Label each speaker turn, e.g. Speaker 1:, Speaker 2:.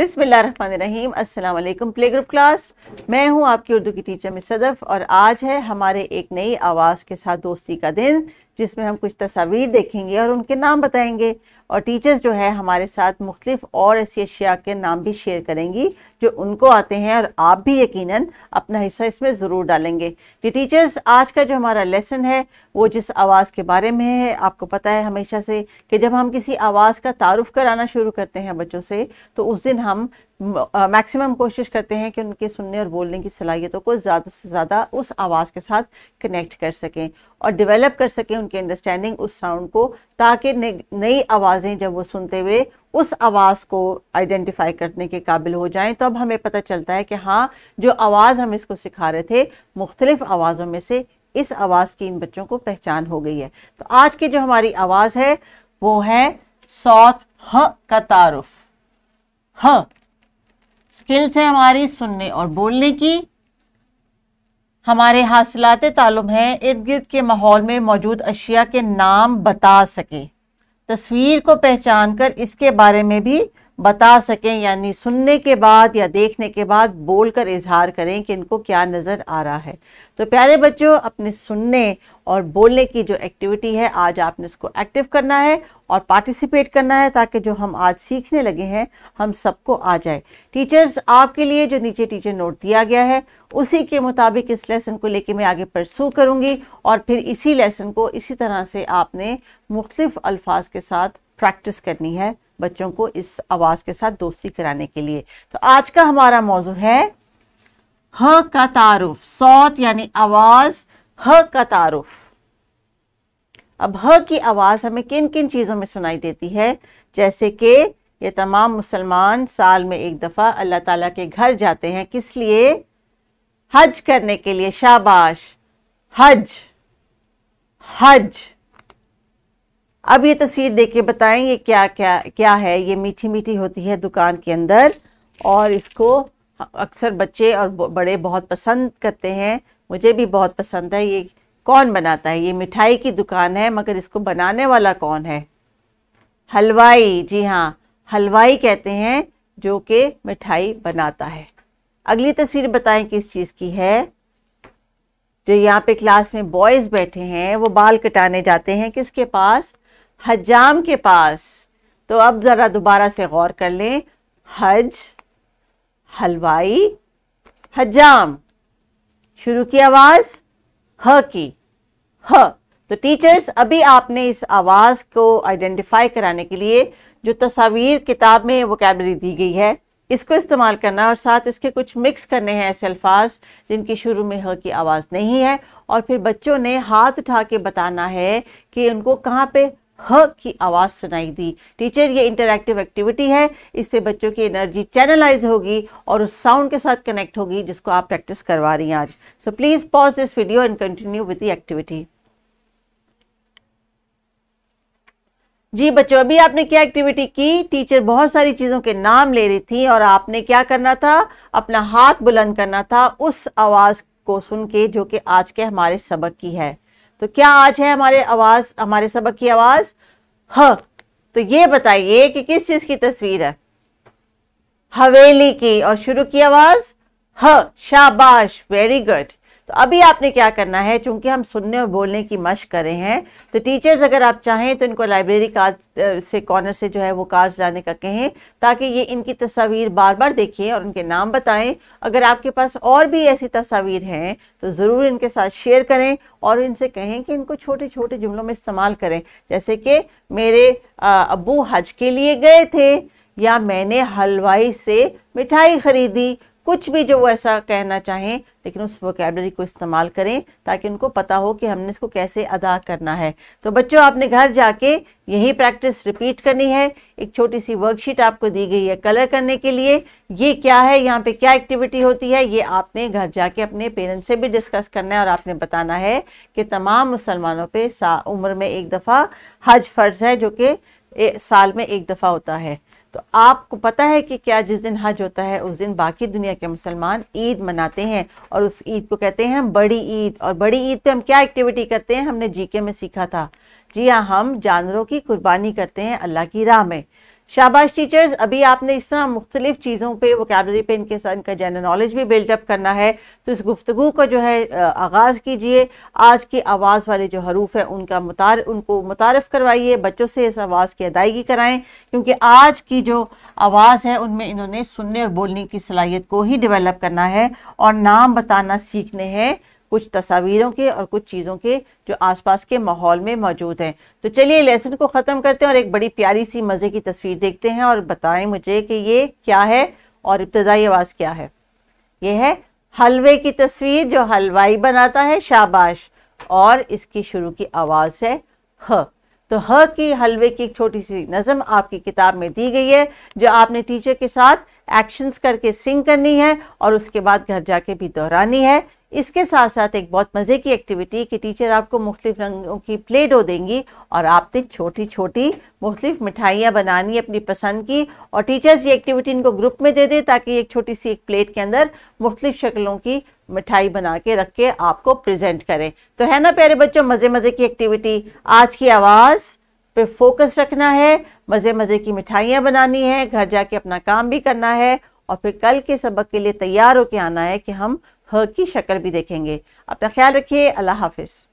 Speaker 1: बिसमीम असल play group class मैं हूं आपकी उर्दू की टीचर मिस सदफ़ और आज है हमारे एक नई आवाज़ के साथ दोस्ती का दिन जिसमें हम कुछ तस्वीर देखेंगे और उनके नाम बताएंगे और टीचर्स जो है हमारे साथ मुख्तलिफ और ऐसी अशिया के नाम भी शेयर करेंगी जो उनको आते हैं और आप भी यकीनन अपना हिस्सा इसमें ज़रूर डालेंगे कि टीचर्स आज का जो हमारा लेसन है वो जिस आवाज़ के बारे में है आपको पता है हमेशा से कि जब हम किसी आवाज़ का तारुफ कराना शुरू करते हैं बच्चों से तो उस दिन हम मैक्सिमम कोशिश करते हैं कि उनके सुनने और बोलने की सलाहियतों को ज़्यादा से ज़्यादा उस आवाज़ के साथ कनेक्ट कर सकें और डेवलप कर सकें उनकी अंडरस्टैंडिंग उस साउंड को ताकि नई आवाज़ें जब वो सुनते हुए उस आवाज़ को आइडेंटिफाई करने के काबिल हो जाएं तो अब हमें पता चलता है कि हाँ जो आवाज़ हम इसको सिखा रहे थे मुख्तलिफ़ आवाज़ों में से इस आवाज़ की इन बच्चों को पहचान हो गई है तो आज की जो हमारी आवाज़ है वो है सौत ह का तारफ़ ह स्किल्स है हमारी सुनने और बोलने की हमारे हासिलात तालुम हैं इर्द गिर्द के माहौल में मौजूद अशिया के नाम बता सके तस्वीर को पहचान कर इसके बारे में भी बता सकें यानी सुनने के बाद या देखने के बाद बोलकर इजहार करें कि इनको क्या नज़र आ रहा है तो प्यारे बच्चों अपने सुनने और बोलने की जो एक्टिविटी है आज आपने उसको एक्टिव करना है और पार्टिसिपेट करना है ताकि जो हम आज सीखने लगे हैं हम सबको आ जाए टीचर्स आपके लिए जो नीचे टीचर नोट दिया गया है उसी के मुताबिक इस लेसन को लेके मैं आगे परसू करूँगी और फिर इसी लेसन को इसी तरह से आपने मुख्तफ़ अल्फाज के साथ प्रैक्टिस करनी है बच्चों को इस आवाज़ के साथ दोस्ती कराने के लिए तो आज का हमारा मौजू है ह का तारुफ सौत यानी आवाज़ ह का तारुफ अब ह की आवाज़ हमें किन किन चीज़ों में सुनाई देती है जैसे कि ये तमाम मुसलमान साल में एक दफ़ा अल्लाह ताला के घर जाते हैं किस लिए हज करने के लिए शाबाश हज हज अब ये तस्वीर देख के बताएंगे क्या क्या क्या है ये मीठी मीठी होती है दुकान के अंदर और इसको अक्सर बच्चे और बड़े बहुत पसंद करते हैं मुझे भी बहुत पसंद है ये कौन बनाता है ये मिठाई की दुकान है मगर इसको बनाने वाला कौन है हलवाई जी हाँ हलवाई कहते हैं जो कि मिठाई बनाता है अगली तस्वीर बताएं किस चीज़ की है जो यहाँ पे क्लास में बॉयज़ बैठे हैं वो बाल कटाने जाते हैं किसके पास हजाम के पास तो अब ज़रा दोबारा से गौर कर लें हज हलवाई हजाम शुरू की आवाज़ ह की ह तो टीचर्स अभी आपने इस आवाज़ को आइडेंटिफाई कराने के लिए जो तस्वीर किताब में वोकेबलरी दी गई है इसको इस्तेमाल करना और साथ इसके कुछ मिक्स करने हैं ऐसे अल्फाज जिनकी शुरू में ह की आवाज़ नहीं है और फिर बच्चों ने हाथ उठा के बताना है कि उनको कहाँ पे ह की आवाज़ सुनाई दी टीचर ये इंटरैक्टिव एक्टिविटी है इससे बच्चों की एनर्जी चैनलाइज होगी और उस साउंड के साथ कनेक्ट होगी जिसको आप प्रैक्टिस करवा रही हैं आज so please pause this video and continue with the activity जी बच्चों अभी आपने क्या एक्टिविटी की टीचर बहुत सारी चीज़ों के नाम ले रही थी और आपने क्या करना था अपना हाथ बुलंद करना था उस आवाज़ को सुन के जो कि आज के हमारे सबक की है तो क्या आज है हमारे आवाज हमारे सबक की आवाज ह हाँ, तो ये बताइए कि किस चीज की तस्वीर है हवेली की और शुरू की आवाज ह हाँ, शाबाश वेरी गुड तो अभी आपने क्या करना है चूंकि हम सुनने और बोलने की मश करे हैं तो टीचर्स अगर आप चाहें तो इनको लाइब्रेरी कार्ड से कॉर्नर से जो है वो कार्ड्स लाने का कहें ताकि ये इनकी तस्वीर बार बार देखें और उनके नाम बताएं अगर आपके पास और भी ऐसी तस्वीर हैं तो ज़रूर इनके साथ शेयर करें और इनसे कहें कि इनको छोटे छोटे जुमलों में इस्तेमाल करें जैसे कि मेरे अबू हज के लिए गए थे या मैंने हलवाई से मिठाई ख़रीदी कुछ भी जो वो ऐसा कहना चाहें लेकिन उस वोकेबलरी को इस्तेमाल करें ताकि उनको पता हो कि हमने इसको कैसे अदा करना है तो बच्चों आपने घर जाके यही प्रैक्टिस रिपीट करनी है एक छोटी सी वर्कशीट आपको दी गई है कलर करने के लिए ये क्या है यहाँ पे क्या एक्टिविटी होती है ये आपने घर जाके अपने पेरेंट्स से भी डिस्कस करना है और आपने बताना है कि तमाम मुसलमानों पर उम्र में एक दफ़ा हज फ़र्ज़ है जो कि साल में एक दफ़ा होता है तो आपको पता है कि क्या जिस दिन हज होता है उस दिन बाकी दुनिया के मुसलमान ईद मनाते हैं और उस ईद को कहते हैं हम बड़ी ईद और बड़ी ईद पे हम क्या एक्टिविटी करते हैं हमने जीके में सीखा था जी हाँ हम जानवरों की कुर्बानी करते हैं अल्लाह की राह में शाबाश टीचर्स अभी आपने इस तरह मुख्तलिफ चीज़ों पे वोकेबलरी पे इनके साथ इनका जनरल नॉलेज भी बिल्डअप करना है तो इस गुफ्तु को जो है आगाज़ कीजिए आज की आवाज़ वाले जो हरूफ हैं उनका मुतार उनको मुतारफ़ करवाइए बच्चों से इस आवाज़ की अदायगी कराएं क्योंकि आज की जो आवाज़ है उनमें इन्होंने सुनने और बोलने की सलाहियत को ही डिवेलप करना है और नाम बताना सीखने हैं कुछ तस्वीरों के और कुछ चीज़ों के जो आसपास के माहौल में मौजूद हैं तो चलिए लेसन को ख़त्म करते हैं और एक बड़ी प्यारी सी मज़े की तस्वीर देखते हैं और बताएं मुझे कि ये क्या है और इब्तदाई आवाज़ क्या है ये है हलवे की तस्वीर जो हलवाई बनाता है शाबाश और इसकी शुरू की आवाज़ है ह तो ह की हलवे की एक छोटी सी नज़म आपकी किताब में दी गई है जो आपने टीचर के साथ एक्शंस करके सिंग करनी है और उसके बाद घर जाके भी दोहरानी है इसके साथ साथ एक बहुत मज़े की एक्टिविटी कि टीचर आपको मुख्तलिफ रंगों की प्ले डो देंगी और आपने छोटी छोटी मुख्तफ मिठाइयाँ बनानी अपनी पसंद की और टीचर्स ये एक्टिविटी इनको ग्रुप में दे दें ताकि एक छोटी सी एक प्लेट के अंदर मुख्तफ शक्लों की मिठाई बना के रख के आपको प्रजेंट करें तो है ना प्यारे बच्चों मज़े मज़े की एक्टिविटी आज की आवाज़ पे फोकस रखना है मज़े मज़े की मिठाइयाँ बनानी है घर जाके अपना काम भी करना है और फिर कल के सबक के लिए तैयार होके आना है कि हम ह की शक्ल भी देखेंगे अपना ख्याल रखिए अल्लाह हाफिज़